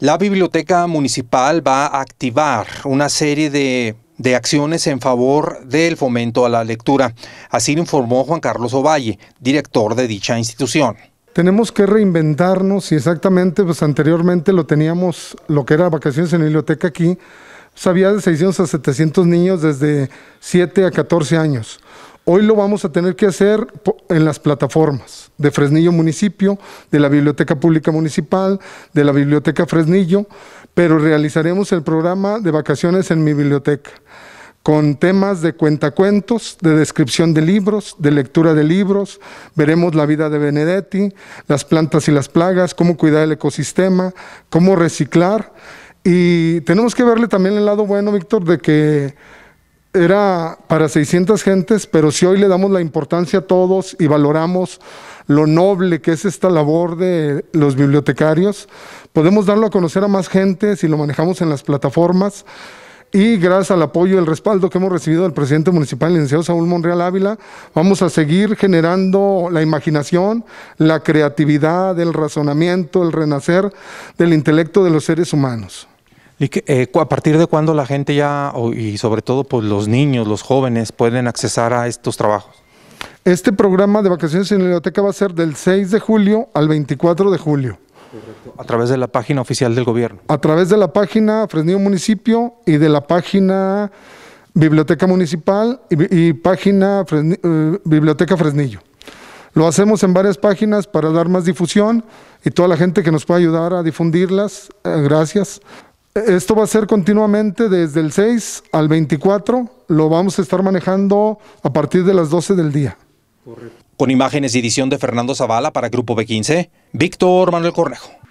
La Biblioteca Municipal va a activar una serie de, acciones en favor del fomento a la lectura. Así lo informó Juan Carlos Ovalle, director de dicha institución tenemos que reinventarnos y exactamente, pues anteriormente lo teníamos, lo que era vacaciones en la biblioteca aquí, sabía pues, de 600 a 700 niños desde 7 a 14 años. Hoy lo vamos a tener que hacer en las plataformas de Fresnillo Municipio, de la Biblioteca Pública Municipal, de la Biblioteca Fresnillo, pero realizaremos el programa de vacaciones en mi biblioteca con temas de cuentacuentos, de descripción de libros, de lectura de libros, veremos la vida de Benedetti, las plantas y las plagas, cómo cuidar el ecosistema, cómo reciclar. Y tenemos que verle también el lado bueno, Víctor, de que era para 600 gentes, pero si hoy le damos la importancia a todos y valoramos lo noble que es esta labor de los bibliotecarios, podemos darlo a conocer a más gente si lo manejamos en las plataformas. Y gracias al apoyo y el respaldo que hemos recibido del presidente municipal, el licenciado Saúl Monreal Ávila, vamos a seguir generando la imaginación, la creatividad, el razonamiento, el renacer del intelecto de los seres humanos. ¿Y que, eh, a partir de cuándo la gente ya, y sobre todo pues, los niños, los jóvenes, pueden accesar a estos trabajos? Este programa de vacaciones en la biblioteca va a ser del 6 de julio al 24 de julio. A través de la página oficial del gobierno. A través de la página Fresnillo Municipio y de la página Biblioteca Municipal y, página eh, Biblioteca Fresnillo. Lo hacemos en varias páginas para dar más difusión y toda la gente que nos pueda ayudar a difundirlas, eh, gracias. Esto va a ser continuamente desde el 6 al 24. Lo vamos a estar manejando a partir de las 12 del día. Con imágenes y edición de Fernando Zavala para Grupo B15, Víctor Manuel Cornejo.